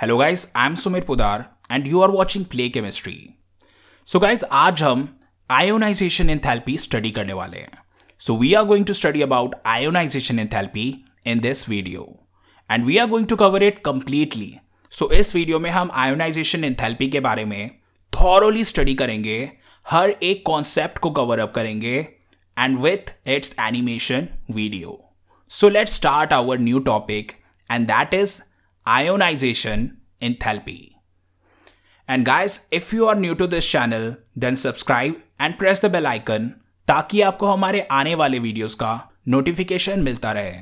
Hello guys I am Sumit Pudar and you are watching Play Chemistry so guys आज हम ionization enthalpy study करने वाले हैं so we are going to study about ionization enthalpy in this video and we are going to cover it completely so इस वीडियो में हम ionization इन therapy के बारे में थॉरोली स्टडी करेंगे हर एक कॉन्सेप्ट को कवर अप करेंगे and with its animation video so let start our new topic and that is ionization enthalpy. And guys, if you are new to this channel, then subscribe and press the bell icon ताकि आपको हमारे आने वाले videos का notification मिलता रहे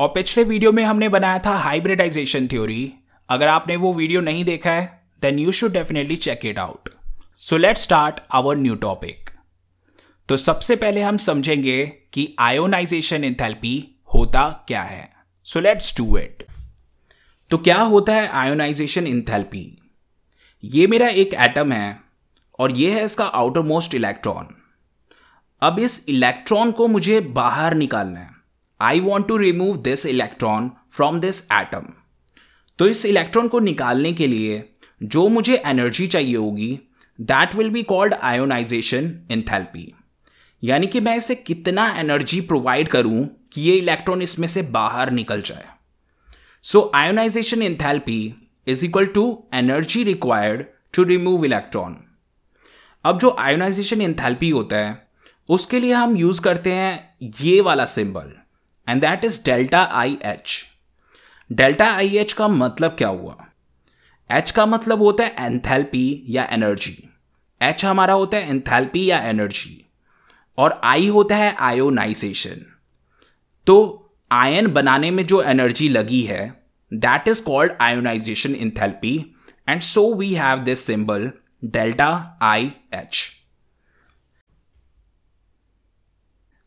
और पिछले वीडियो में हमने बनाया था हाइब्रिडाइजेशन थ्योरी अगर आपने वो वीडियो नहीं देखा है then you should definitely check it out so let start our new topic तो सबसे पहले हम समझेंगे कि आयोनाइजेशन इंथैल्पी होता क्या है सो लेट्स डू इट तो क्या होता है आयोनाइजेशन इंथैल्पी ये मेरा एक एटम है और ये है इसका आउटर मोस्ट इलेक्ट्रॉन अब इस इलेक्ट्रॉन को मुझे बाहर निकालना है I want to remove this electron from this atom तो इस इलेक्ट्रॉन को निकालने के लिए जो मुझे एनर्जी चाहिए होगी that will be called ionization enthalpy यानी कि मैं इसे कितना एनर्जी प्रोवाइड करूं कि ये इलेक्ट्रॉन इसमें से बाहर निकल जाए so ionization enthalpy is equal to energy required to remove electron अब जो आयोनाइजेशन एंथैल्पी होता है उसके लिए हम यूज करते हैं ये वाला symbol and that is delta I H delta I H का मतलब क्या हुआ एच का मतलब होता है एंथैल्पी या एनर्जी एच हमारा होता है एंथैल्पी या एनर्जी और आई होता है आयोनाइजेशन तो आयन बनाने में जो एनर्जी लगी है that is called ionization enthalpy and so we have this symbol delta I H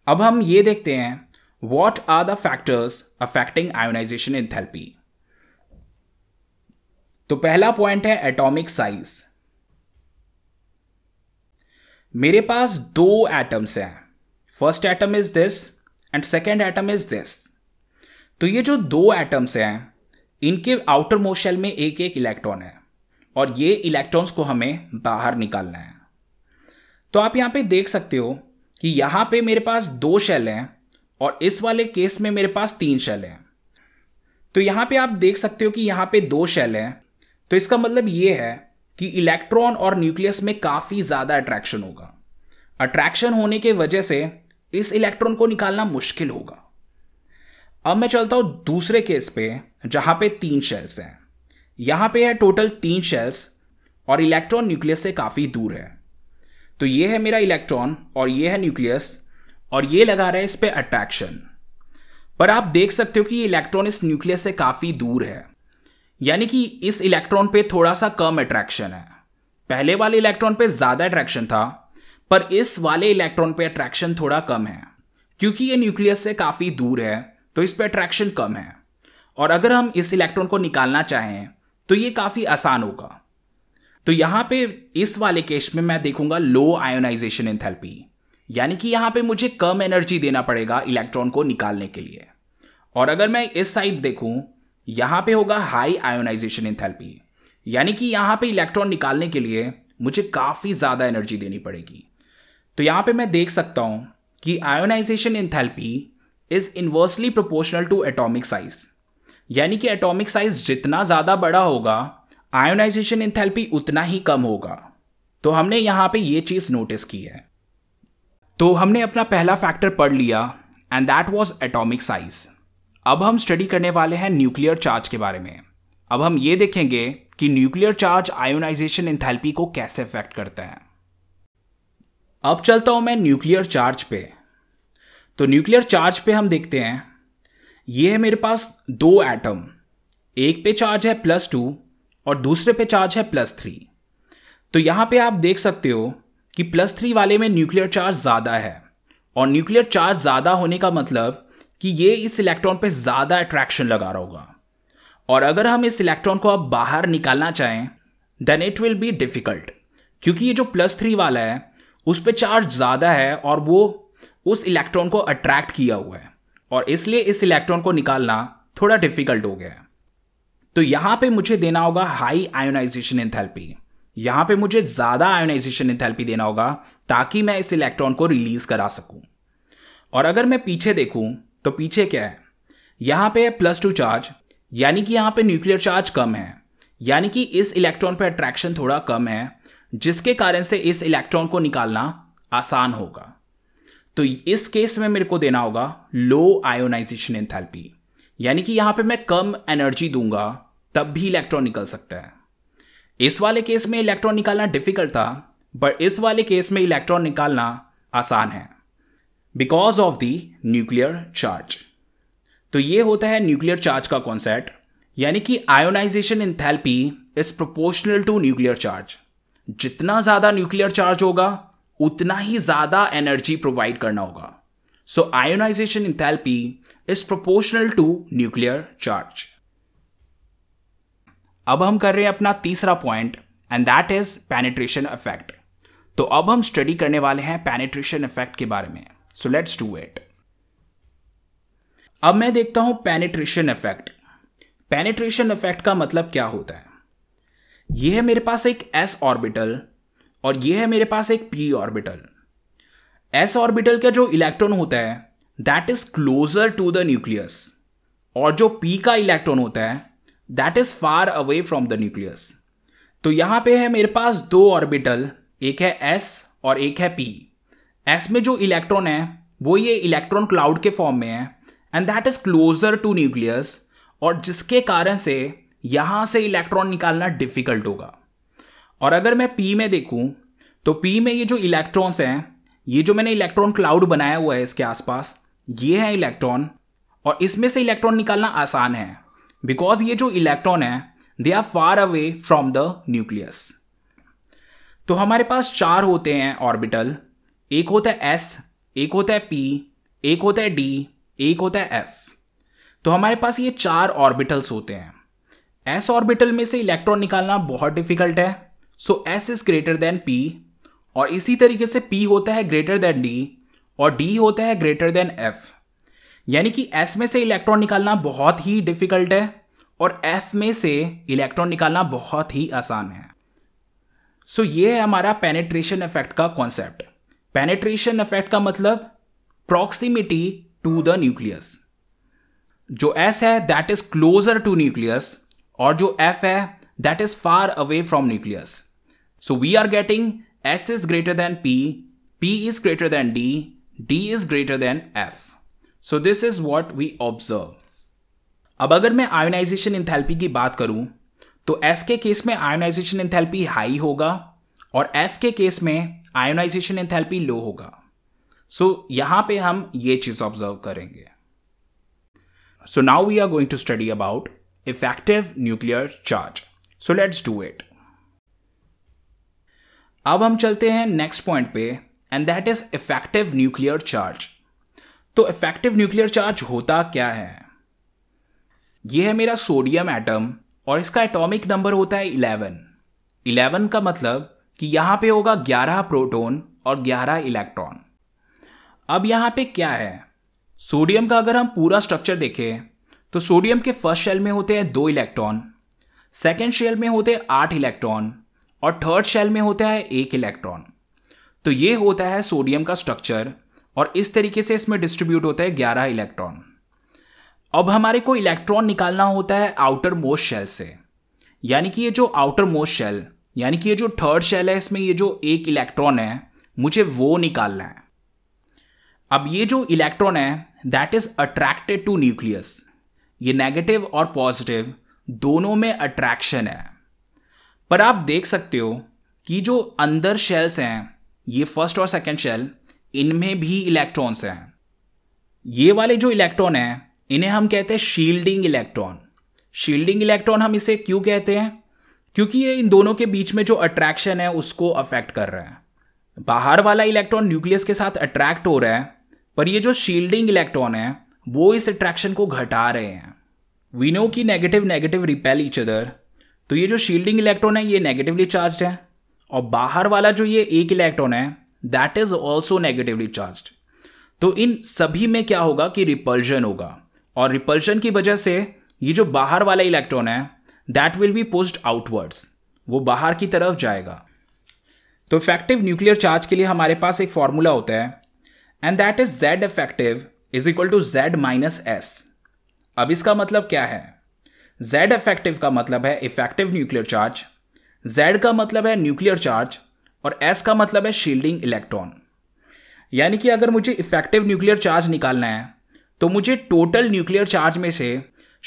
अब हम ये देखते हैं what are the factors affecting ionization enthalpy तो पहला पॉइंट है एटॉमिक साइज मेरे पास दो एटम्स हैं first atom is this and second atom is this तो ये जो दो एटम्स हैं इनके आउटर मोशल में एक एक इलेक्ट्रॉन है और ये इलेक्ट्रॉन्स को हमें बाहर निकालना है तो आप यहाँ पे देख सकते हो कि यहाँ पे मेरे पास दो शेल हैं और इस वाले केस में मेरे पास तीन शेल हैं तो यहाँ पे आप देख सकते हो कि यहाँ पे दो शेल हैं तो इसका मतलब ये है कि इलेक्ट्रॉन और न्यूक्लियस में काफ़ी ज़्यादा अट्रैक्शन होगा अट्रैक्शन होने के वजह से इस इलेक्ट्रॉन को निकालना मुश्किल होगा अब मैं चलता हूं दूसरे केस पे जहां पे तीन शेल्स हैं यहां पे है टोटल तीन शेल्स और इलेक्ट्रॉन न्यूक्लियस से काफ़ी दूर है तो ये है मेरा इलेक्ट्रॉन और ये है न्यूक्लियस और ये लगा रहा है इस पर अट्रैक्शन पर आप देख सकते हो कि ये इलेक्ट्रॉन इस न्यूक्लियस से काफ़ी दूर है यानी कि इस इलेक्ट्रॉन पे थोड़ा सा कम अट्रैक्शन है पहले वाले इलेक्ट्रॉन पे ज़्यादा अट्रैक्शन था पर इस वाले इलेक्ट्रॉन पे अट्रैक्शन थोड़ा कम है क्योंकि ये न्यूक्लियस से काफ़ी दूर है तो इस पर अट्रैक्शन कम है और अगर हम इस इलेक्ट्रॉन को निकालना चाहें तो ये काफ़ी आसान होगा तो यहाँ पे इस वाले केस में मैं देखूंगा लो आयोनाइजेशन एंथैल्पी यानी कि यहाँ पे मुझे कम एनर्जी देना पड़ेगा इलेक्ट्रॉन को निकालने के लिए और अगर मैं इस साइड देखूं यहाँ पे होगा हाई आयोनाइजेशन एंथैल्पी यानी कि यहाँ पे इलेक्ट्रॉन निकालने के लिए मुझे काफ़ी ज़्यादा एनर्जी देनी पड़ेगी तो यहाँ पे मैं देख सकता हूँ कि ionization enthalpy is inversely proportional to atomic size यानी कि एटॉमिक साइज जितना ज़्यादा बड़ा होगा आयोनाइजेशन इन उतना ही कम होगा तो हमने यहाँ पे ये चीज़ नोटिस की है तो हमने अपना पहला फैक्टर पढ़ लिया and that was atomic size अब हम स्टडी करने वाले हैं न्यूक्लियर चार्ज के बारे में अब हम ये देखेंगे कि न्यूक्लियर चार्ज आयोनाइजेशन इन को कैसे इफेक्ट करता है अब चलता हूं मैं न्यूक्लियर चार्ज पे तो न्यूक्लियर चार्ज पे हम देखते हैं ये है मेरे पास दो एटम एक पे चार्ज है प्लस टू और दूसरे पे चार्ज है प्लस थ्री तो यहाँ पे आप देख सकते हो कि प्लस थ्री वाले में न्यूक्लियर चार्ज ज़्यादा है और न्यूक्लियर चार्ज ज़्यादा होने का मतलब कि ये इस इलेक्ट्रॉन पे ज़्यादा अट्रैक्शन लगा रहा होगा और अगर हम इस इलेक्ट्रॉन को अब बाहर निकालना चाहें then it will be difficult क्योंकि ये जो प्लस थ्री वाला है उस पर चार्ज ज़्यादा है और वो उस इलेक्ट्रॉन को अट्रैक्ट किया हुआ है और इसलिए इस इलेक्ट्रॉन को निकालना थोड़ा डिफिकल्ट हो गया है तो यहां पे मुझे देना होगा हाई आयोनाइजेशन एंथैल्पी यहां पे मुझे ज्यादा आयोनाइजेशन एंथैल्पी देना होगा ताकि मैं इस इलेक्ट्रॉन को रिलीज करा सकूं और अगर मैं पीछे देखूं तो पीछे क्या है यहां पे है प्लस टू चार्ज यानी कि यहां पे न्यूक्लियर चार्ज कम है यानी कि इस इलेक्ट्रॉन पे अट्रैक्शन थोड़ा कम है जिसके कारण से इस इलेक्ट्रॉन को निकालना आसान होगा तो इस केस में मेरे को देना होगा लो आयोनाइजेशन एंथैल्पी यानी कि यहां पे मैं कम एनर्जी दूंगा तब भी इलेक्ट्रॉन निकल सकता है इस वाले केस में इलेक्ट्रॉन निकालना डिफिकल्ट था बट इस वाले केस में इलेक्ट्रॉन निकालना आसान है because of the nuclear charge तो ये होता है न्यूक्लियर चार्ज का कॉन्सेप्ट यानी कि ionization enthalpy is proportional to nuclear charge जितना ज्यादा न्यूक्लियर चार्ज होगा उतना ही ज़्यादा एनर्जी प्रोवाइड करना होगा so ionization enthalpy is proportional to nuclear charge अब हम कर रहे हैं अपना तीसरा point and that is penetration effect तो अब हम स्टडी करने वाले हैं पेनिट्रेशन इफेक्ट के बारे में सो लेट्स डू इट अब मैं देखता हूं पेनिट्रेशन इफेक्ट पेनिट्रेशन इफेक्ट का मतलब क्या होता है यह है मेरे पास एक एस ऑर्बिटल और ये है मेरे पास एक पी ऑर्बिटल एस ऑर्बिटल का जो इलेक्ट्रॉन होता है that is closer to the nucleus और जो पी का इलेक्ट्रॉन होता है that is far away from the nucleus तो यहां पे है मेरे पास दो ऑर्बिटल एक है एस और एक है पी एस में जो इलेक्ट्रॉन है वो ये इलेक्ट्रॉन क्लाउड के फॉर्म में है and that is closer to nucleus और जिसके कारण से यहां से इलेक्ट्रॉन निकालना डिफिकल्ट होगा और अगर मैं पी में देखूँ तो पी में ये जो इलेक्ट्रॉन्स हैं ये जो मैंने इलेक्ट्रॉन क्लाउड बनाया हुआ है इसके आसपास ये है इलेक्ट्रॉन और इसमें से इलेक्ट्रॉन निकालना आसान है बिकॉज ये जो इलेक्ट्रॉन है they are far away from the nucleus तो हमारे पास चार होते हैं ऑर्बिटल एक होता है एस एक होता है पी एक होता है डी एक होता है एफ तो हमारे पास ये चार ऑर्बिटल्स होते हैं एस ऑर्बिटल में से इलेक्ट्रॉन निकालना बहुत डिफिकल्ट है so S is greater than P और इसी तरीके से पी होता है ग्रेटर देन डी और डी होता है ग्रेटर देन एफ यानी कि एस में से इलेक्ट्रॉन निकालना बहुत ही डिफिकल्ट है और एफ में से इलेक्ट्रॉन निकालना बहुत ही आसान है सो so, ये है हमारा पेनेट्रेशन इफेक्ट का कॉन्सेप्ट पेनेट्रेशन इफेक्ट का मतलब प्रॉक्सिमिटी टू द न्यूक्लियस जो एस है that is closer to nucleus और जो एफ है that is far away from nucleus So we are getting S is greater than P, P is greater than D, D is greater than F. So this is what we observe. अब अगर मैं ionization enthalpy की बात करूं, तो S के case में ionization enthalpy high होगा, और F के केस में ionization enthalpy low होगा. So यहां पे हम ये चीज observe करेंगे. So now we are going to study about effective nuclear charge. So let's do it. अब हम चलते हैं नेक्स्ट पॉइंट पे and that is effective nuclear charge तो इफेक्टिव न्यूक्लियर चार्ज होता क्या है यह है मेरा सोडियम एटम और इसका एटॉमिक नंबर होता है इलेवन इलेवन का मतलब कि यहां पे होगा ग्यारह प्रोटोन और ग्यारह इलेक्ट्रॉन अब यहां पे क्या है सोडियम का अगर हम पूरा स्ट्रक्चर देखें तो सोडियम के फर्स्ट शेल में होते हैं दो इलेक्ट्रॉन सेकेंड शेल में होते हैं आठ इलेक्ट्रॉन और थर्ड शेल में होता है एक इलेक्ट्रॉन तो ये होता है सोडियम का स्ट्रक्चर और इस तरीके से इसमें डिस्ट्रीब्यूट होता है ग्यारह इलेक्ट्रॉन अब हमारे को इलेक्ट्रॉन निकालना होता है आउटर मोस्ट शेल से यानी कि ये जो आउटर मोस्ट शेल यानी कि ये जो थर्ड शेल है इसमें ये जो एक इलेक्ट्रॉन है मुझे वो निकालना है अब ये जो इलेक्ट्रॉन है that is attracted to nucleus ये नेगेटिव और पॉजिटिव दोनों में अट्रैक्शन है पर आप देख सकते हो कि जो अंदर शेल्स हैं ये फर्स्ट और सेकेंड शेल इनमें भी इलेक्ट्रॉन्स हैं ये वाले जो इलेक्ट्रॉन हैं इन्हें हम कहते हैं शील्डिंग इलेक्ट्रॉन शील्डिंग इलेक्ट्रॉन हम इसे क्यों कहते हैं क्योंकि ये इन दोनों के बीच में जो अट्रैक्शन है उसको अफेक्ट कर रहे हैं बाहर वाला इलेक्ट्रॉन न्यूक्लियस के साथ अट्रैक्ट हो रहा है पर ये जो शील्डिंग इलेक्ट्रॉन है वो इस अट्रैक्शन को घटा रहे हैं वी नो की negative negative repel each other तो ये जो शील्डिंग इलेक्ट्रॉन है ये नेगेटिवली चार्ज है और बाहर वाला जो ये एक इलेक्ट्रॉन है that is also negatively charge तो इन सभी में क्या होगा कि रिपल्जन होगा और रिपल्शन की वजह से ये जो बाहर वाला इलेक्ट्रॉन है that will be post outwards वो बाहर की तरफ जाएगा तो इफेक्टिव न्यूक्लियर चार्ज के लिए हमारे पास एक फॉर्मूला होता है and that is Z effective is equal to Z minus S अब इसका मतलब क्या है जेड इफेक्टिव का मतलब है इफेक्टिव न्यूक्लियर चार्ज जेड का मतलब है न्यूक्लियर चार्ज और एस का मतलब है शील्डिंग इलेक्ट्रॉन यानी कि अगर मुझे इफेक्टिव न्यूक्लियर चार्ज निकालना है तो मुझे टोटल न्यूक्लियर चार्ज में से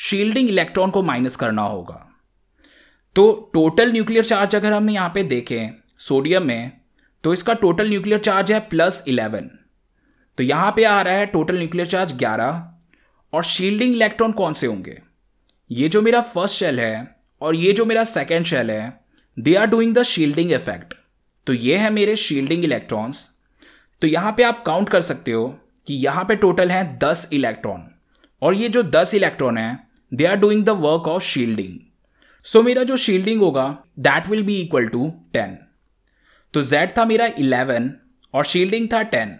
शील्डिंग इलेक्ट्रॉन को माइनस करना होगा तो टोटल न्यूक्लियर चार्ज अगर हम यहाँ पे देखें सोडियम में तो इसका टोटल न्यूक्लियर चार्ज है प्लस इलेवन तो यहाँ पे आ रहा है टोटल न्यूक्लियर चार्ज ग्यारह और शील्डिंग इलेक्ट्रॉन कौन से होंगे ये जो मेरा फर्स्ट शेल है और ये जो मेरा सेकेंड शेल है they are doing the shielding effect तो ये है मेरे शील्डिंग इलेक्ट्रॉन्स तो यहाँ पे आप काउंट कर सकते हो कि यहाँ पे टोटल हैं दस इलेक्ट्रॉन और ये जो दस इलेक्ट्रॉन हैं they are doing the work of shielding so मेरा जो शील्डिंग होगा that will be equal to ten तो जेड था मेरा इलेवन और शील्डिंग था ten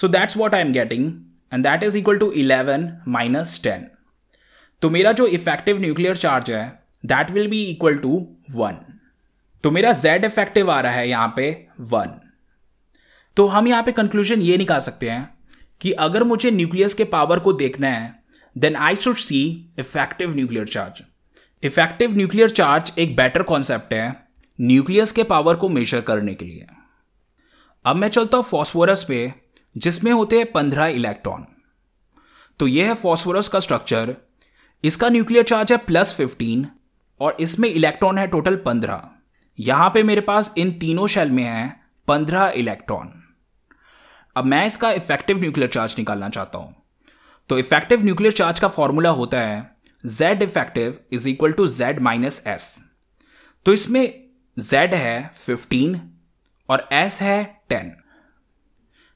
so that's what I am getting and that is equal to eleven minus ten तो मेरा जो इफेक्टिव न्यूक्लियर चार्ज है that will be equal to one तो मेरा जेड इफेक्टिव आ रहा है यहां पे वन तो हम यहां पे कंक्लूजन ये निकाल सकते हैं कि अगर मुझे न्यूक्लियस के पावर को देखना है then I should see effective nuclear charge effective nuclear charge एक बेटर कॉन्सेप्ट है न्यूक्लियस के पावर को मेजर करने के लिए अब मैं चलता हूं फॉस्फोरस पे जिसमें होते हैं पंद्रह इलेक्ट्रॉन तो यह है फॉस्फोरस का स्ट्रक्चर इसका न्यूक्लियर चार्ज है प्लस फिफ्टीन और इसमें इलेक्ट्रॉन है टोटल पंद्रह यहां पे मेरे पास इन तीनों शेल में है पंद्रह इलेक्ट्रॉन अब मैं इसका इफेक्टिव न्यूक्लियर चार्ज निकालना चाहता हूं तो इफेक्टिव न्यूक्लियर चार्ज का फॉर्मूला होता है Z effective is equal to Z minus S तो इसमें जेड है फिफ्टीन और एस है टेन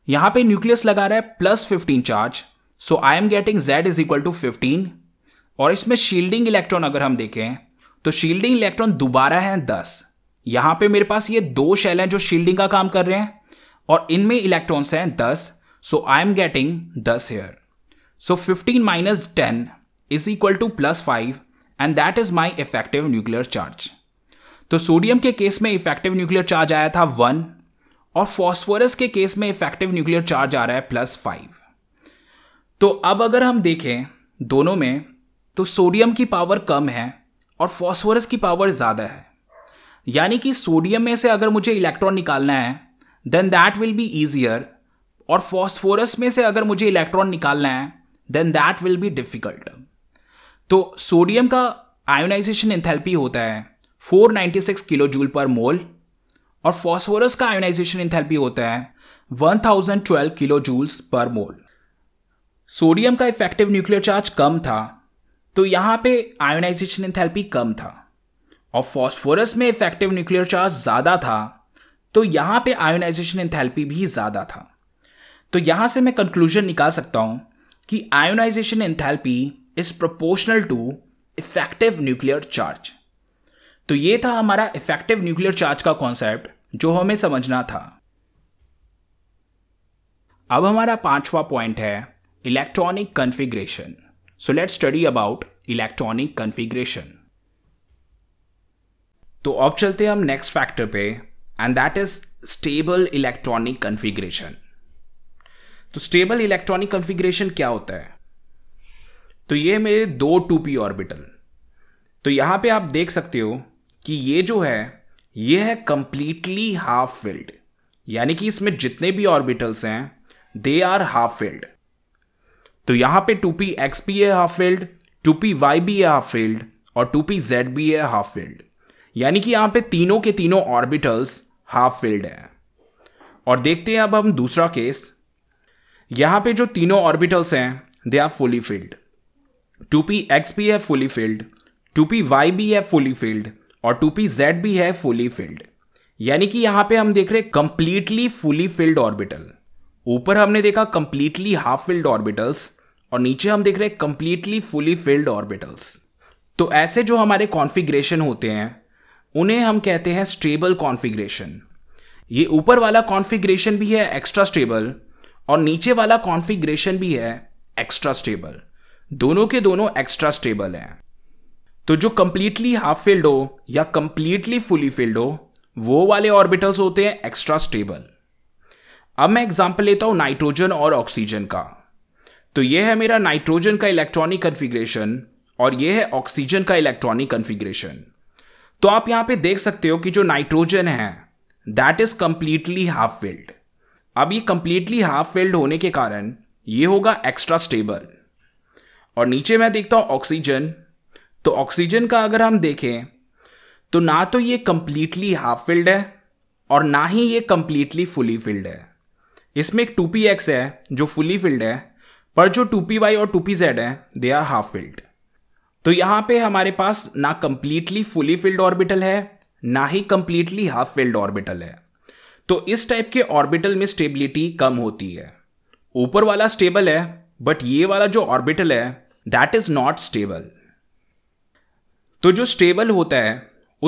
यहां पे न्यूक्लियस लगा रहा है plus fifteen charge so I am getting Z is equal to fifteen और इसमें शील्डिंग इलेक्ट्रॉन अगर हम देखें तो शील्डिंग इलेक्ट्रॉन दोबारा है दस यहां पे मेरे पास ये दो शेल हैं जो शील्डिंग का काम कर रहे हैं और इनमें इलेक्ट्रॉन्स हैं दस सो आई एम गेटिंग दस here so fifteen minus ten is equal to plus five and that is my effective nuclear charge तो सोडियम के केस में इफेक्टिव न्यूक्लियर चार्ज आया था वन और फॉस्फोरस के केस में इफेक्टिव न्यूक्लियर चार्ज आ रहा है प्लस फाइव तो अब अगर हम देखें दोनों में तो सोडियम की पावर कम है और फॉस्फोरस की पावर ज़्यादा है यानी कि सोडियम में से अगर मुझे इलेक्ट्रॉन निकालना है then that will be easier और फॉस्फोरस में से अगर मुझे इलेक्ट्रॉन निकालना है then that will be difficult तो सोडियम का आयोनाइजेशन इंथैल्पी होता है 496 किलो जूल पर मोल और फॉस्फोरस का आयोनाइजेशन इंथैल्पी होता है 1012 kilo joules per mole sodium का इफेक्टिव न्यूक्लियर चार्ज कम था तो यहां पे आयोनाइजेशन एंथैल्पी कम था और फॉस्फोरस में इफेक्टिव न्यूक्लियर चार्ज ज़्यादा था तो यहां पे आयोनाइजेशन एंथैल्पी भी ज़्यादा था तो यहां से मैं कंक्लूजन निकाल सकता हूं कि ionization enthalpy is proportional to effective nuclear charge तो ये था हमारा इफेक्टिव न्यूक्लियर चार्ज का कॉन्सेप्ट जो हमें समझना था अब हमारा पांचवा पॉइंट है electronic configuration. So let study about electronic configuration तो अब चलते हैं हम नेक्स्ट फैक्टर पे and that is stable electronic configuration तो स्टेबल इलेक्ट्रॉनिक कन्फिग्रेशन क्या होता है तो ये मेरे दो टू पी ऑर्बिटल तो यहां पे आप देख सकते हो कि ये जो है ये है कंप्लीटली हाफ फिल्ड यानी कि इसमें जितने भी ऑर्बिटल्स हैं दे आर हाफ फिल्ड तो यहां पे टू पी एक्स भी है half filled two P Y भी है हाफ फील्ड और टू पी जेड भी है हाफ फील्ड यानी कि यहां पे तीनों के तीनों ऑर्बिटल्स हाफ फील्ड है और देखते हैं अब हम दूसरा केस यहां पे जो तीनों ऑर्बिटल्स हैं they are fully filled two P X भी है fully filled two P Y भी है फुली फील्ड और टू पी जेड भी है फुली फील्ड यानी कि यहां पे हम देख रहे कंप्लीटली फुली फील्ड ऑर्बिटल ऊपर हमने देखा कंप्लीटली हाफ फील्ड ऑर्बिटल्स और नीचे हम देख रहे हैं कंप्लीटली फुली फिल्ड ऑर्बिटल्स तो ऐसे जो हमारे कॉन्फ़िगरेशन होते हैं उन्हें हम कहते हैं स्टेबल कॉन्फ़िगरेशन ये ऊपर वाला कॉन्फ़िगरेशन भी है एक्स्ट्रा स्टेबल और नीचे वाला कॉन्फ़िगरेशन भी है एक्स्ट्रा स्टेबल दोनों के दोनों एक्स्ट्रा स्टेबल हैं तो जो कंप्लीटली हाफ फिल्ड हो या कंप्लीटली फुली फिल्ड हो वो वाले ऑर्बिटल्स होते हैं एक्स्ट्रा स्टेबल अब मैं एग्जाम्पल लेता हूँ नाइट्रोजन और ऑक्सीजन का तो ये है मेरा नाइट्रोजन का इलेक्ट्रॉनिक कन्फिग्रेशन और ये है ऑक्सीजन का इलेक्ट्रॉनिक कन्फिग्रेशन तो आप यहां पे देख सकते हो कि जो नाइट्रोजन है that is completely half filled अब ये कंप्लीटली हाफ फिल्ड होने के कारण ये होगा एक्स्ट्रा स्टेबल और नीचे मैं देखता हूं ऑक्सीजन तो ऑक्सीजन का अगर हम देखें तो ना तो ये कंप्लीटली हाफ फिल्ड है और ना ही ये कंप्लीटली फुली फिल्ड है इसमें एक टू पी एक्स है जो फुली फिल्ड है पर जो टू पी वाई और टू पी जेड है दे आर हाफ फिल्ड तो यहां पे हमारे पास ना कंप्लीटली फुली फिल्ड ऑर्बिटल है ना ही कंप्लीटली हाफ फिल्ड ऑर्बिटल है तो इस टाइप के ऑर्बिटल में स्टेबिलिटी कम होती है ऊपर वाला स्टेबल है बट ये वाला जो ऑर्बिटल है दैट इज नॉट स्टेबल तो जो स्टेबल होता है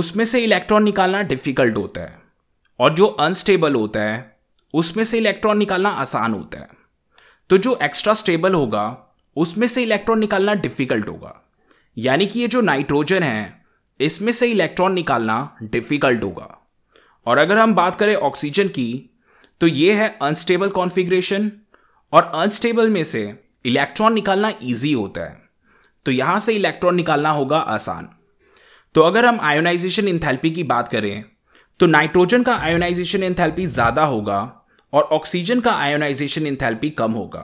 उसमें से इलेक्ट्रॉन निकालना डिफिकल्ट होता है और जो अनस्टेबल होता है उसमें से इलेक्ट्रॉन निकालना आसान होता है तो जो एक्स्ट्रा स्टेबल होगा उसमें से इलेक्ट्रॉन निकालना डिफिकल्ट होगा यानी कि ये जो नाइट्रोजन है इसमें से इलेक्ट्रॉन निकालना डिफिकल्ट होगा और अगर हम बात करें ऑक्सीजन की तो ये है अनस्टेबल कॉन्फ़िगरेशन और अनस्टेबल में से इलेक्ट्रॉन निकालना इजी होता है तो यहाँ से इलेक्ट्रॉन निकालना होगा आसान तो अगर हम आयोनाइजेशन इंथैल्पी की बात करें तो नाइट्रोजन का आयोनाइजेशन इंथैल्पी ज़्यादा होगा और ऑक्सीजन का आयोनाइजेशन इंथैल्पी कम होगा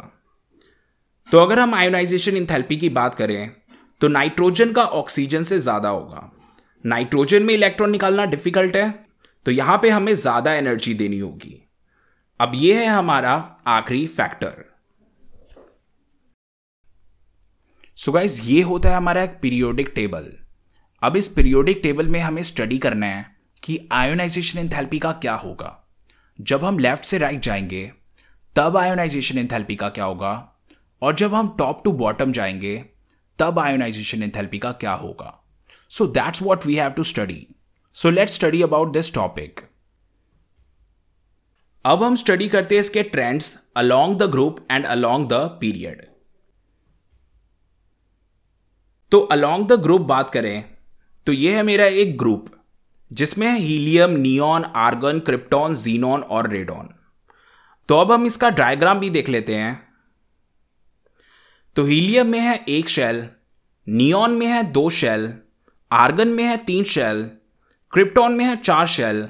तो अगर हम आयोनाइजेशन इंथैल्पी की बात करें तो नाइट्रोजन का ऑक्सीजन से ज़्यादा होगा नाइट्रोजन में इलेक्ट्रॉन निकालना डिफिकल्ट है तो यहां पे हमें ज़्यादा एनर्जी देनी होगी अब ये है हमारा आखिरी फैक्टर सो so गाइज ये होता है हमारा एक पीरियोडिक टेबल अब इस पीरियोडिक टेबल में हमें स्टडी करना है कि आयोनाइजेशन इंथैल्पी का क्या होगा जब हम लेफ्ट से राइट right जाएंगे तब आयोनाइजेशन एंथैल्पी का क्या होगा और जब हम टॉप टू बॉटम जाएंगे तब आयोनाइजेशन एंथैल्पी का क्या होगा so that's what we have to study so let study about this topic अब हम स्टडी करते हैं इसके trends along the group and along the period तो अलोंग द ग्रुप बात करें तो ये है मेरा एक ग्रुप जिसमें है helium neon argon krypton xenon और रेडॉन तो अब हम इसका डायग्राम भी देख लेते हैं तो हीलियम में है एक शेल नियॉन में है दो शेल आर्गन में है तीन शेल क्रिप्टॉन में है चार शेल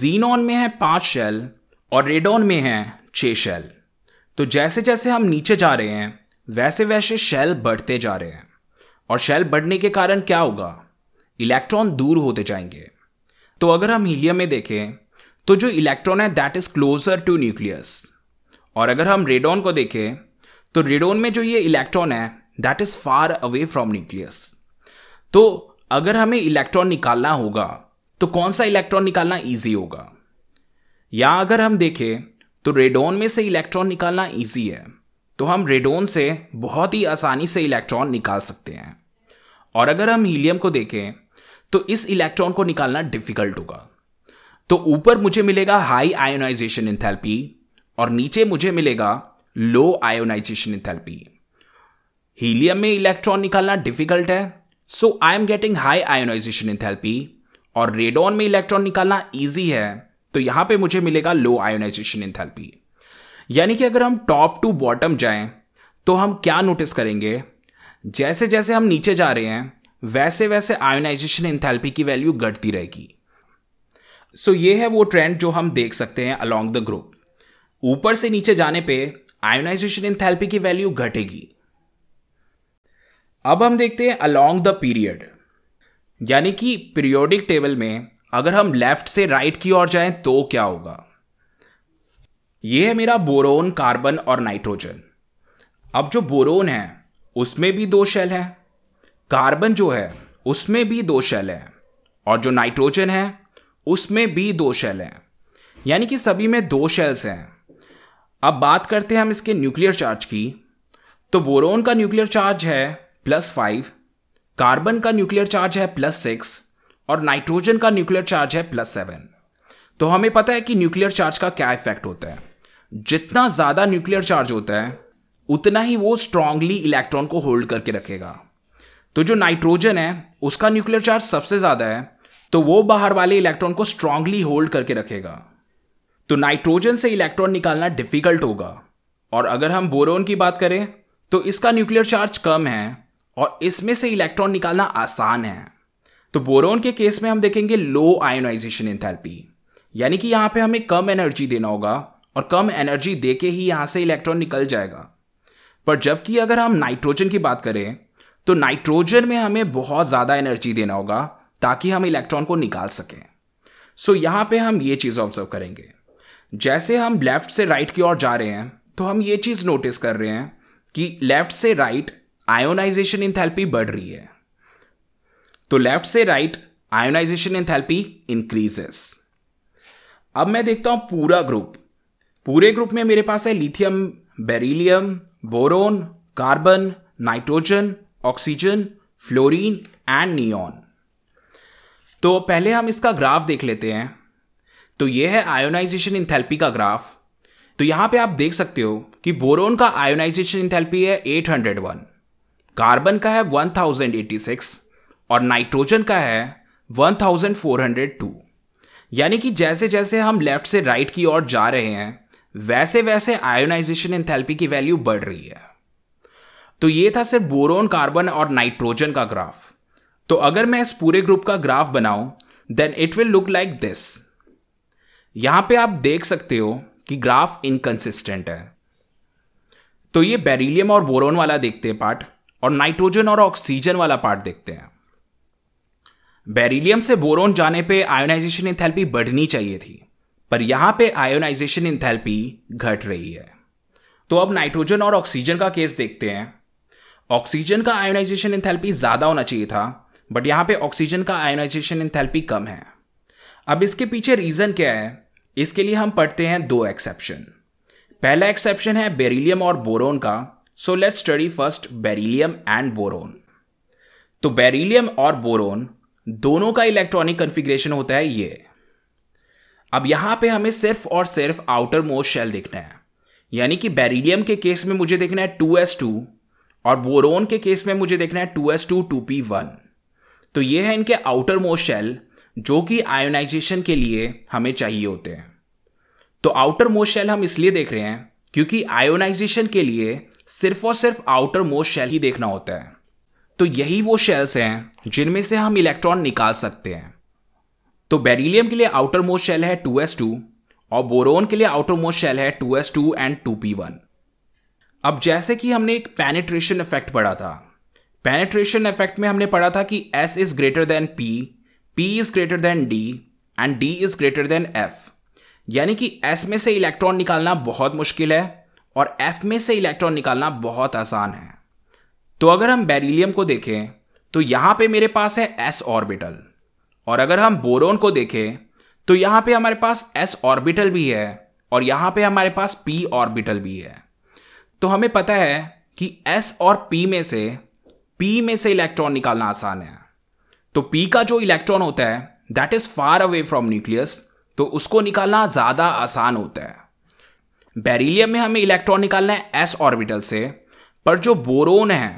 जीनॉन में है पांच शेल और रेडॉन में है छह शेल तो जैसे जैसे हम नीचे जा रहे हैं वैसे वैसे शेल बढ़ते जा रहे हैं और शेल बढ़ने के कारण क्या होगा इलेक्ट्रॉन दूर होते जाएंगे तो अगर हम हीलियम में देखें तो जो इलेक्ट्रॉन है that is closer to nucleus और अगर हम रेडोन को देखें तो रेडोन में जो ये इलेक्ट्रॉन है that is far away from nucleus तो अगर हमें इलेक्ट्रॉन निकालना होगा तो कौन सा इलेक्ट्रॉन निकालना ईजी होगा या अगर हम देखें तो रेडोन में से इलेक्ट्रॉन निकालना ईजी है तो हम रेडोन से बहुत ही आसानी से इलेक्ट्रॉन निकाल सकते हैं और अगर हम हीलियम को देखें तो इस इलेक्ट्रॉन को निकालना डिफिकल्ट होगा तो ऊपर मुझे मिलेगा हाई आयोनाइजेशन इंथैल्पी और नीचे मुझे मिलेगा लो आयोनाइजेशन इंथैल्पी हीलियम में इलेक्ट्रॉन निकालना डिफिकल्ट है so I am getting high ionization enthalpy और रेडॉन में इलेक्ट्रॉन निकालना ईजी है तो यहां पे मुझे मिलेगा लो आयोनाइजेशन इंथैल्पी यानी कि अगर हम टॉप टू बॉटम जाएं तो हम क्या नोटिस करेंगे जैसे जैसे हम नीचे जा रहे हैं वैसे वैसे आयोनाइजेशन इंथैल्पी की वैल्यू घटती रहेगी सो so ये है वो ट्रेंड जो हम देख सकते हैं अलोंग द ग्रुप ऊपर से नीचे जाने पे आयोनाइजेशन इंथैल्पी की वैल्यू घटेगी अब हम देखते हैं अलोंग द पीरियड यानी कि पीरियोडिक टेबल में अगर हम लेफ्ट से राइट right की ओर जाएं तो क्या होगा यह है मेरा बोरोन कार्बन और नाइट्रोजन अब जो बोरोन है उसमें भी दो शेल हैं कार्बन जो है उसमें भी दो शेल हैं और जो नाइट्रोजन है उसमें भी दो शेल हैं यानी कि सभी में दो शेल्स हैं अब बात करते हैं हम इसके न्यूक्लियर चार्ज की तो बोरोन का न्यूक्लियर चार्ज है प्लस फाइव कार्बन का न्यूक्लियर चार्ज है प्लस सिक्स और नाइट्रोजन का न्यूक्लियर चार्ज है प्लस सेवन तो हमें पता है कि न्यूक्लियर चार्ज का क्या इफेक्ट होता है जितना ज़्यादा न्यूक्लियर चार्ज होता है उतना ही वो स्ट्रांगली इलेक्ट्रॉन को होल्ड करके रखेगा तो जो नाइट्रोजन है उसका न्यूक्लियर चार्ज सबसे ज़्यादा है तो वो बाहर वाले इलेक्ट्रॉन को स्ट्रांगली होल्ड करके रखेगा तो नाइट्रोजन से इलेक्ट्रॉन निकालना डिफिकल्ट होगा और अगर हम बोरोन की बात करें तो इसका न्यूक्लियर चार्ज कम है और इसमें से इलेक्ट्रॉन निकालना आसान है तो बोरोन के केस में हम देखेंगे लो आयोनाइजेशन इंथैल्पी यानी कि यहाँ पे हमें कम एनर्जी देना होगा और कम एनर्जी दे के ही यहाँ से इलेक्ट्रॉन निकल जाएगा पर जबकि अगर हम नाइट्रोजन की बात करें तो नाइट्रोजन में हमें बहुत ज़्यादा एनर्जी देना होगा ताकि हम इलेक्ट्रॉन को निकाल सकें सो so, यहां पे हम ये चीज़ ऑब्जर्व करेंगे जैसे हम लेफ्ट से राइट की ओर जा रहे हैं तो हम ये चीज़ नोटिस कर रहे हैं कि लेफ्ट से राइट आयोनाइजेशन इंथैल्पी बढ़ रही है तो लेफ्ट से राइट आयोनाइजेशन इंथैल्पी इंक्रीजेस अब मैं देखता हूं पूरा ग्रुप पूरे ग्रुप में मेरे पास है lithium beryllium boron carbon nitrogen oxygen fluorine and neon तो पहले हम इसका ग्राफ देख लेते हैं तो ये है आयोनाइजेशन इंथेल्पी का ग्राफ तो यहां पे आप देख सकते हो कि बोरोन का आयोनाइजेशन इंथेल्पी है 801 कार्बन का है 1086 और नाइट्रोजन का है 1402 यानी कि जैसे जैसे हम लेफ्ट से राइट की ओर जा रहे हैं वैसे वैसे आयोनाइजेशन इंथेल्पी की वैल्यू बढ़ रही है तो ये था सिर्फ बोरोन कार्बन और नाइट्रोजन का ग्राफ तो अगर मैं इस पूरे ग्रुप का ग्राफ बनाऊं then it will look like this यहां पे आप देख सकते हो कि ग्राफ इनकंसिस्टेंट है तो ये बेरिलियम और बोरोन वाला देखते हैं पार्ट और नाइट्रोजन और ऑक्सीजन वाला पार्ट देखते हैं बेरिलियम से बोरोन जाने पे आयोनाइजेशन इंथैल्पी बढ़नी चाहिए थी पर यहां पे आयोनाइजेशन इंथैल्पी घट रही है तो अब नाइट्रोजन और ऑक्सीजन का केस देखते हैं ऑक्सीजन का आयोनाइजेशन इंथैल्पी ज़्यादा होना चाहिए था बट यहाँ पे ऑक्सीजन का आयोनाइजेशन इंथैल्पी कम है अब इसके पीछे रीज़न क्या है इसके लिए हम पढ़ते हैं दो एक्सेप्शन पहला एक्सेप्शन है बेरिलियम और बोरोन का so let study first beryllium and boron तो बेरिलियम और बोरोन दोनों का इलेक्ट्रॉनिक कन्फिग्रेशन होता है ये अब यहां पे हमें सिर्फ और सिर्फ आउटर मोस्ट शेल देखना है यानी कि बेरिलियम के केस में मुझे देखना है टू एस टू और बोरोन के केस में मुझे देखना है two s two two p one तो ये है इनके आउटर मोस्ट शेल जो कि आयोनाइजेशन के लिए हमें चाहिए होते हैं तो आउटर मोस्ट शेल हम इसलिए देख रहे हैं क्योंकि आयोनाइजेशन के लिए सिर्फ और सिर्फ आउटर मोस्ट शेल ही देखना होता है तो यही वो शेल्स हैं जिनमें से हम इलेक्ट्रॉन निकाल सकते हैं तो बेरिलियम के लिए आउटर मोस्ट शेल है 2s2 और बोरोन के लिए आउटर मोस्ट शेल है 2s2 एंड 2p1 अब जैसे कि हमने एक पेनिट्रेशन इफेक्ट पढ़ा था पेनिट्रेशन इफेक्ट में हमने पढ़ा था कि s is greater than p p is greater than d and d is greater than f यानी कि एस में से इलेक्ट्रॉन निकालना बहुत मुश्किल है और एफ में से इलेक्ट्रॉन निकालना बहुत आसान है तो अगर हम बेरिलियम को देखें तो यहाँ पे मेरे पास है एस ऑर्बिटल और अगर हम बोरोन को देखें तो यहाँ पे हमारे पास एस ऑर्बिटल भी है और यहाँ पे हमारे पास पी ऑर्बिटल भी है तो हमें पता है कि एस और पी में से पी में से इलेक्ट्रॉन निकालना आसान है तो पी का जो इलेक्ट्रॉन होता है that is far away from nucleus तो उसको निकालना ज्यादा आसान होता है बेरिलियम में हमें इलेक्ट्रॉन निकालना है एस ऑर्बिटल से पर जो बोरोन है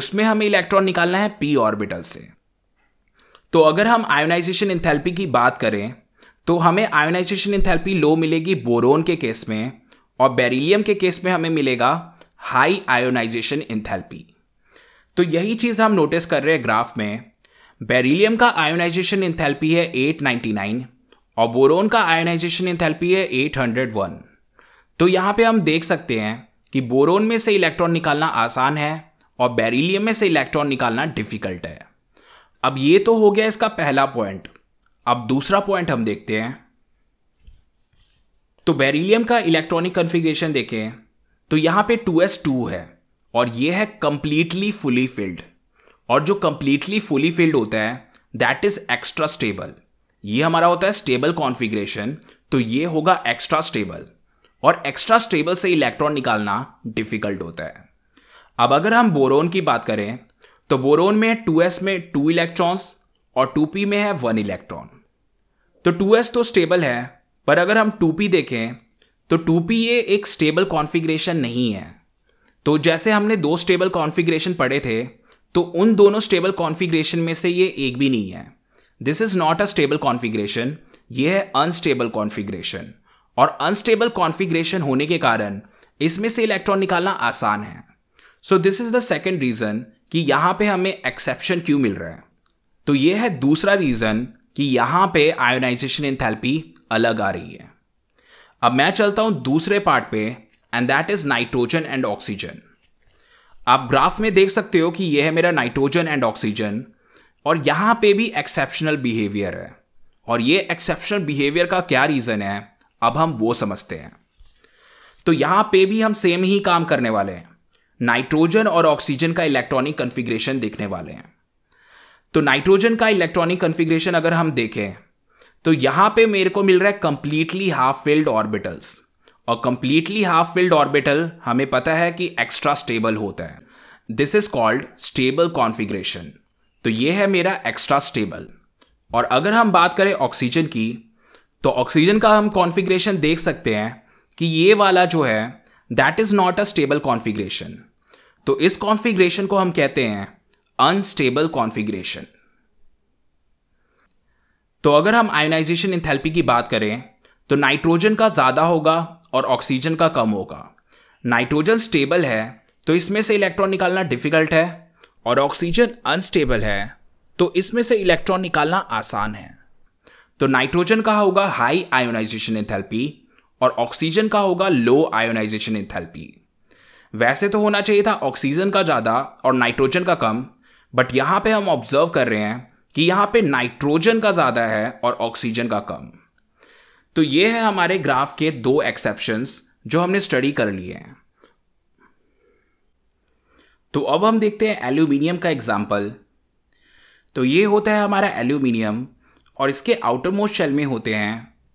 उसमें हमें इलेक्ट्रॉन निकालना है पी ऑर्बिटल से तो अगर हम आयोनाइजेशन इंथैल्पी की बात करें तो हमें आयोनाइजेशन इंथैल्पी लो मिलेगी बोरोन के केस में और बेरिलियम के केस में हमें मिलेगा हाई आयोनाइजेशन इंथैल्पी तो यही चीज हम नोटिस कर रहे हैं ग्राफ में बेरिलियम का आयोनाइजेशन इंथैल्पी है 899 और बोरोन का आयोनाइजेशन इंथैल्पी है 801 तो यहां पे हम देख सकते हैं कि बोरोन में से इलेक्ट्रॉन निकालना आसान है और बेरिलियम में से इलेक्ट्रॉन निकालना डिफिकल्ट है अब ये तो हो गया इसका पहला पॉइंट अब दूसरा पॉइंट हम देखते हैं तो बेरिलियम का इलेक्ट्रॉनिक कन्फिग्रेशन देखें तो यहाँ पे 2s2 है और ये है कंप्लीटली फुली फिल्ड और जो कंप्लीटली फुली फिल्ड होता है दैट इज एक्स्ट्रा स्टेबल ये हमारा होता है स्टेबल कॉन्फिग्रेशन तो ये होगा एक्स्ट्रा स्टेबल और एक्स्ट्रा स्टेबल से इलेक्ट्रॉन निकालना डिफिकल्ट होता है अब अगर हम बोरोन की बात करें तो बोरोन में 2s में टू इलेक्ट्रॉन्स और 2p में है वन इलेक्ट्रॉन तो 2s तो स्टेबल है पर अगर हम टूपी देखें तो टूपी ये एक स्टेबल कॉन्फ़िगरेशन नहीं है तो जैसे हमने दो स्टेबल कॉन्फ़िगरेशन पढ़े थे तो उन दोनों स्टेबल कॉन्फ़िगरेशन में से ये एक भी नहीं है this is not a stable configuration ये है अनस्टेबल कॉन्फ़िगरेशन और अनस्टेबल कॉन्फ़िगरेशन होने के कारण इसमें से इलेक्ट्रॉन निकालना आसान है so this is the second reason कि यहाँ पे हमें एक्सेप्शन क्यों मिल रहा है तो ये है दूसरा रीज़न कि यहाँ पे आयोनाइजेशन इन अलग आ रही है अब मैं चलता हूं दूसरे पार्ट पे and that is nitrogen and oxygen आप ग्राफ में देख सकते हो कि यह है मेरा नाइट्रोजन एंड ऑक्सीजन और यहां पे भी एक्सेप्शनल बिहेवियर है और ये एक्सेप्शनल बिहेवियर का क्या रीजन है अब हम वो समझते हैं तो यहां पे भी हम सेम ही काम करने वाले हैं नाइट्रोजन और ऑक्सीजन का इलेक्ट्रॉनिक कन्फिग्रेशन देखने वाले हैं तो नाइट्रोजन का इलेक्ट्रॉनिक कन्फिग्रेशन अगर हम देखें तो यहां पे मेरे को मिल रहा है कंप्लीटली हाफ फिल्ड ऑर्बिटल्स और कंप्लीटली हाफ फिल्ड ऑर्बिटल हमें पता है कि एक्स्ट्रा स्टेबल होता है this is called stable configuration तो ये है मेरा एक्स्ट्रा स्टेबल और अगर हम बात करें ऑक्सीजन की तो ऑक्सीजन का हम कॉन्फिग्रेशन देख सकते हैं कि ये वाला जो है that is not a stable configuration तो इस कॉन्फिग्रेशन को हम कहते हैं अनस्टेबल कॉन्फिग्रेशन तो अगर हम आयोनाइजेशन इंथैल्पी की बात करें तो नाइट्रोजन का ज़्यादा होगा और ऑक्सीजन का कम होगा नाइट्रोजन स्टेबल है तो इसमें से इलेक्ट्रॉन निकालना डिफिकल्ट है और ऑक्सीजन अनस्टेबल है तो इसमें से इलेक्ट्रॉन निकालना आसान है तो नाइट्रोजन का होगा हाई आयोनाइजेशन इंथैल्पी और ऑक्सीजन का होगा लो आयोनाइजेशन इंथैल्पी वैसे तो होना चाहिए था ऑक्सीजन का ज़्यादा और नाइट्रोजन का कम बट यहाँ पे हम ऑब्जर्व कर रहे हैं कि यहां पे नाइट्रोजन का ज़्यादा है और ऑक्सीजन का कम तो ये है हमारे ग्राफ के दो एक्सेप्शंस जो हमने स्टडी कर लिए हैं तो अब हम देखते हैं एल्यूमिनियम का एग्जाम्पल तो ये होता है हमारा एल्यूमिनियम और इसके आउटर मोस्ट शेल में होते हैं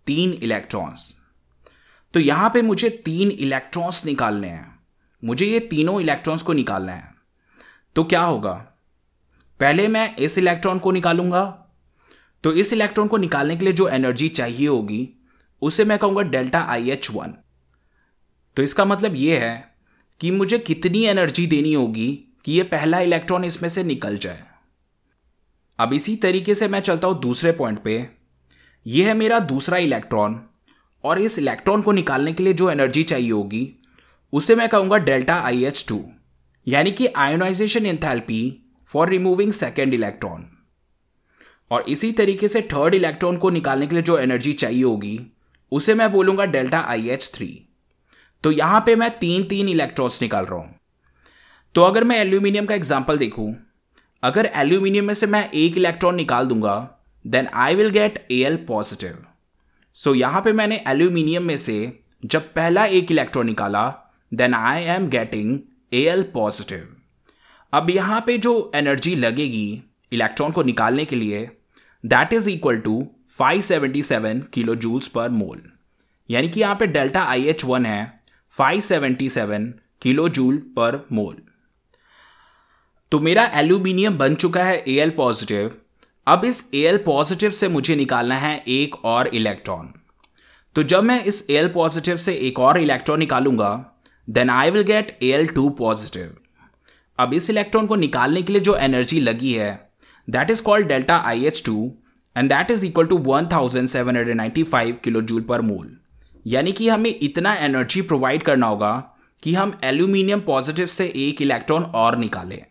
तीन इलेक्ट्रॉन्स तो यहां पे मुझे तीन इलेक्ट्रॉन्स निकालने हैं मुझे ये तीनों इलेक्ट्रॉन्स को निकालना है तो क्या होगा पहले मैं इस इलेक्ट्रॉन को निकालूंगा तो इस इलेक्ट्रॉन को निकालने के लिए जो एनर्जी चाहिए होगी उसे मैं कहूँगा डेल्टा आई एच वन तो इसका मतलब ये है कि मुझे कितनी एनर्जी देनी होगी कि यह पहला इलेक्ट्रॉन इसमें से निकल जाए अब इसी तरीके से मैं चलता हूँ दूसरे पॉइंट पे यह है मेरा दूसरा इलेक्ट्रॉन और इस इलेक्ट्रॉन को निकालने के लिए जो एनर्जी चाहिए होगी उसे मैं कहूँगा डेल्टा आई एच टू यानी कि ionization enthalpy for removing second electron और इसी तरीके से थर्ड इलेक्ट्रॉन को निकालने के लिए जो एनर्जी चाहिए होगी उसे मैं बोलूंगा डेल्टा आई एच थ्री तो यहां पे मैं तीन तीन इलेक्ट्रॉन्स निकाल रहा हूं तो अगर मैं एल्यूमिनियम का एग्जाम्पल देखूं अगर एल्यूमिनियम में से मैं एक इलेक्ट्रॉन निकाल दूंगा then I will get A L positive सो यहां पे मैंने एल्यूमिनियम में से जब पहला एक इलेक्ट्रॉन निकाला then I am getting A L positive अब यहाँ पे जो एनर्जी लगेगी इलेक्ट्रॉन को निकालने के लिए that is equal to 577 kilo joules per mole यानी कि यहाँ पे डेल्टा आई एच वन है 577 किलो जूल पर मोल तो मेरा एल्यूमिनियम बन चुका है ए एल पॉजिटिव अब इस ए एल पॉजिटिव से मुझे निकालना है एक और इलेक्ट्रॉन तो जब मैं इस ए एल पॉजिटिव से एक और इलेक्ट्रॉन निकालूंगा then I will get A L two positive अब इस इलेक्ट्रॉन को निकालने के लिए जो एनर्जी लगी है that is called delta I H two and that is equal to one thousand seven hundred ninety five kilo joule per mole यानी कि हमें इतना एनर्जी प्रोवाइड करना होगा कि हम एल्यूमिनियम पॉजिटिव से एक इलेक्ट्रॉन और निकालें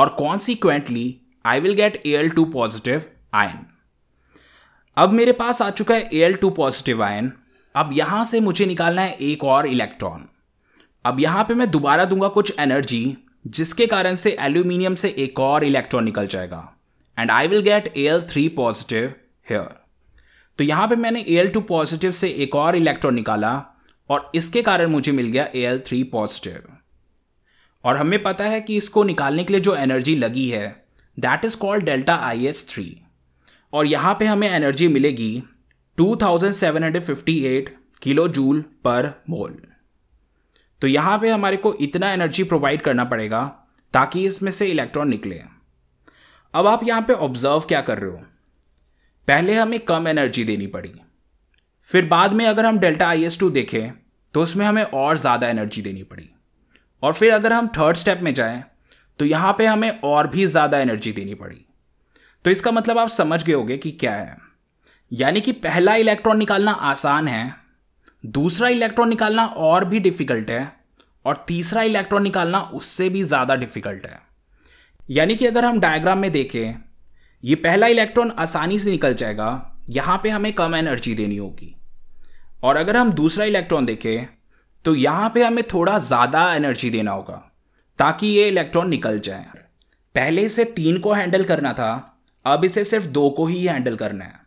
और consequently I will get A L two positive ion अब मेरे पास आ चुका है A L two positive ion अब यहां से मुझे निकालना है एक और इलेक्ट्रॉन अब यहां पे मैं दोबारा दूंगा कुछ एनर्जी जिसके कारण से एल्यूमिनियम से एक और इलेक्ट्रॉन निकल जाएगा and I will get A L three positive here तो यहाँ पे मैंने ए एल टू पॉजिटिव से एक और इलेक्ट्रॉन निकाला और इसके कारण मुझे मिल गया ए एल थ्री पॉजिटिव और हमें पता है कि इसको निकालने के लिए जो एनर्जी लगी है that is called delta I S three और यहाँ पे हमें एनर्जी मिलेगी two thousand seven hundred fifty eight kilo joule per mole तो यहाँ पे हमारे को इतना एनर्जी प्रोवाइड करना पड़ेगा ताकि इसमें से इलेक्ट्रॉन निकले अब आप यहाँ पे ऑब्जर्व क्या कर रहे हो पहले हमें कम एनर्जी देनी पड़ी फिर बाद में अगर हम डेल्टा आई एस टू देखें तो उसमें हमें और ज़्यादा एनर्जी देनी पड़ी और फिर अगर हम थर्ड स्टेप में जाएं तो यहाँ पे हमें और भी ज़्यादा एनर्जी देनी पड़ी तो इसका मतलब आप समझ गए होगे कि क्या है यानी कि पहला इलेक्ट्रॉन निकालना आसान है दूसरा इलेक्ट्रॉन निकालना और भी डिफिकल्ट है और तीसरा इलेक्ट्रॉन निकालना उससे भी ज़्यादा डिफिकल्ट है यानी कि अगर हम डायग्राम में देखें ये पहला इलेक्ट्रॉन आसानी से निकल जाएगा यहाँ पे हमें कम एनर्जी देनी होगी और अगर हम दूसरा इलेक्ट्रॉन देखें तो यहाँ पे हमें थोड़ा ज़्यादा एनर्जी देना होगा ताकि ये इलेक्ट्रॉन निकल जाए पहले इसे तीन को हैंडल करना था अब इसे सिर्फ दो को ही हैंडल करना है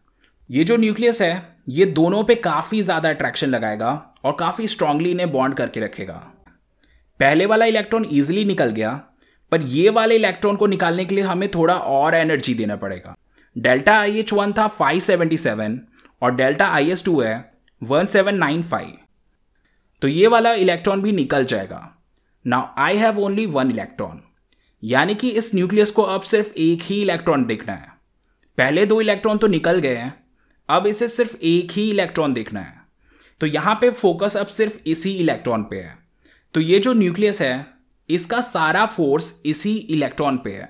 ये जो न्यूक्लियस है ये दोनों पे काफ़ी ज़्यादा अट्रैक्शन लगाएगा और काफ़ी स्ट्रांगली इन्हें बॉन्ड करके रखेगा पहले वाला इलेक्ट्रॉन ईजिली निकल गया पर ये वाले इलेक्ट्रॉन को निकालने के लिए हमें थोड़ा और एनर्जी देना पड़ेगा डेल्टा आई एच वन था 577 और डेल्टा आई एच टू है 1795 तो ये वाला इलेक्ट्रॉन भी निकल जाएगा now I have only one electron यानी कि इस न्यूक्लियस को अब सिर्फ एक ही इलेक्ट्रॉन देखना है पहले दो इलेक्ट्रॉन तो निकल गए हैं अब इसे सिर्फ एक ही इलेक्ट्रॉन देखना है तो यहाँ पे फोकस अब सिर्फ इसी इलेक्ट्रॉन पे है तो ये जो न्यूक्लियस है इसका सारा फोर्स इसी इलेक्ट्रॉन पे है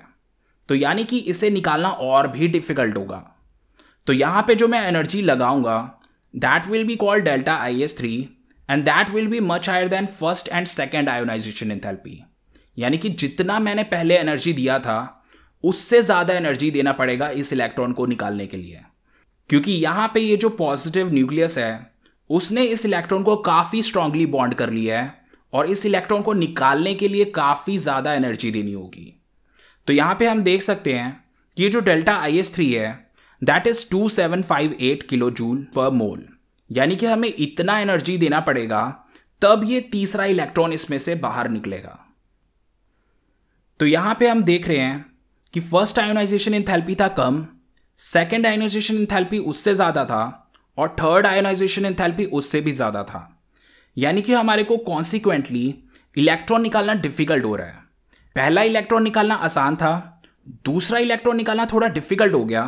तो यानी कि इसे निकालना और भी डिफिकल्ट होगा तो यहाँ पे जो मैं एनर्जी लगाऊंगा that will be called delta I S three and that will be much higher than first and second ionization enthalpy यानी कि जितना मैंने पहले एनर्जी दिया था उससे ज़्यादा एनर्जी देना पड़ेगा इस इलेक्ट्रॉन को निकालने के लिए क्योंकि यहां पे ये जो पॉजिटिव न्यूक्लियस है उसने इस इलेक्ट्रॉन को काफ़ी स्ट्रांगली बॉन्ड कर लिया है और इस इलेक्ट्रॉन को निकालने के लिए काफ़ी ज़्यादा एनर्जी देनी होगी तो यहां पे हम देख सकते हैं कि ये जो डेल्टा आई एस थ्री है that is two seven five eight kilo joule per mole यानी कि हमें इतना एनर्जी देना पड़ेगा तब ये तीसरा इलेक्ट्रॉन इसमें से बाहर निकलेगा तो यहां पे हम देख रहे हैं कि फर्स्ट आयोनाइजेशन इन थेल्पी था कम सेकेंड आयोनाइजेशन थेरेपी उससे ज़्यादा था और थर्ड आयोनाइजेशन थेरेपी उससे भी ज़्यादा था यानी कि हमारे को कॉन्सिक्वेंटली इलेक्ट्रॉन निकालना डिफिकल्ट हो रहा है पहला इलेक्ट्रॉन निकालना आसान था दूसरा इलेक्ट्रॉन निकालना थोड़ा डिफिकल्ट हो गया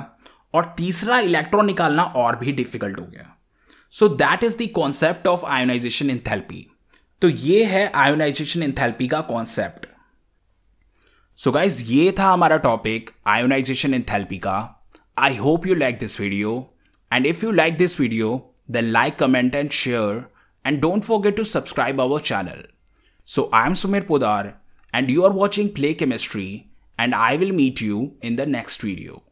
और तीसरा इलेक्ट्रॉन निकालना और भी डिफिकल्ट हो गया so that is the concept of ionization enthalpy तो ये है आयोनाइजेशन थेरेपी का कॉन्सेप्ट सो गाइज ये था हमारा टॉपिक आयोनाइजेशन थेरेपी का I hope you like this video and if you like this video then like, comment and share and don't forget to subscribe our channel. So I am Sumir Podar and you are watching Play Chemistry and I will meet you in the next video.